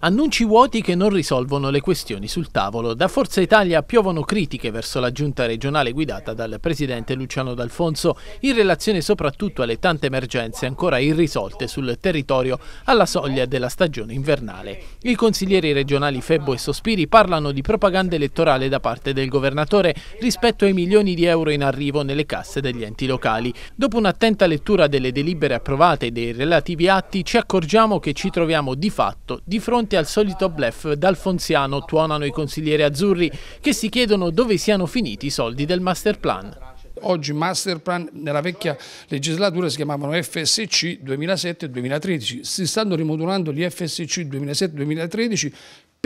Annunci vuoti che non risolvono le questioni sul tavolo. Da Forza Italia piovono critiche verso la giunta regionale guidata dal presidente Luciano D'Alfonso, in relazione soprattutto alle tante emergenze ancora irrisolte sul territorio alla soglia della stagione invernale. I consiglieri regionali Febbo e Sospiri parlano di propaganda elettorale da parte del governatore rispetto ai milioni di euro in arrivo nelle casse degli enti locali. Dopo un'attenta lettura delle delibere approvate e dei relativi atti, ci accorgiamo che ci troviamo di fatto di fronte fronte al solito blef d'Alfonsiano tuonano i consiglieri azzurri che si chiedono dove siano finiti i soldi del master plan. Oggi master plan nella vecchia legislatura si chiamavano FSC 2007-2013, si stanno rimodulando gli FSC 2007-2013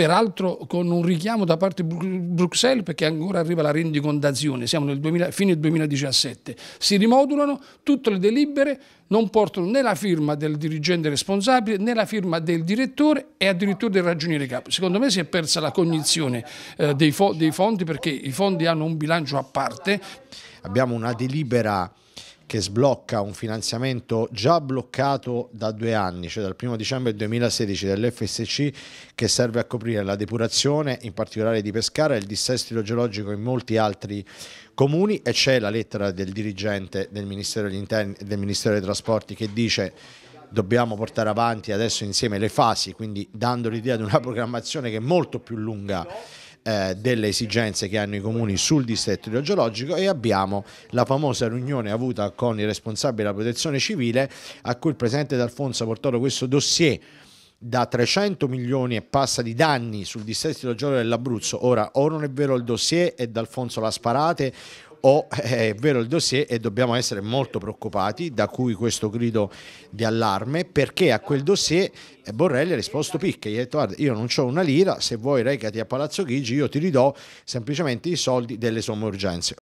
peraltro con un richiamo da parte di Bruxelles perché ancora arriva la rendicontazione, siamo nel 2000, fine 2017, si rimodulano tutte le delibere, non portano né la firma del dirigente responsabile né la firma del direttore e addirittura del ragioniere capo. Secondo me si è persa la cognizione eh, dei, fo dei fondi perché i fondi hanno un bilancio a parte. Abbiamo una delibera che sblocca un finanziamento già bloccato da due anni, cioè dal 1 dicembre 2016 dell'FSC, che serve a coprire la depurazione, in particolare di Pescara, il dissesto idrogeologico in molti altri comuni e c'è la lettera del dirigente del Ministero degli Interni e del Ministero dei Trasporti che dice dobbiamo portare avanti adesso insieme le fasi, quindi dando l'idea di una programmazione che è molto più lunga eh, delle esigenze che hanno i comuni sul distretto idrogeologico e abbiamo la famosa riunione avuta con il responsabile della protezione civile a cui il presidente D'Alfonso ha portato questo dossier da 300 milioni e passa di danni sul distretto idrogeologico dell'Abruzzo. Ora, o non è vero il dossier e D'Alfonso l'ha sparate o eh, è vero il dossier e dobbiamo essere molto preoccupati, da cui questo grido di allarme, perché a quel dossier eh, Borrelli ha risposto picche, gli ha detto guarda io non ho una lira, se vuoi recati a Palazzo Chigi io ti ridò semplicemente i soldi delle somme urgenze.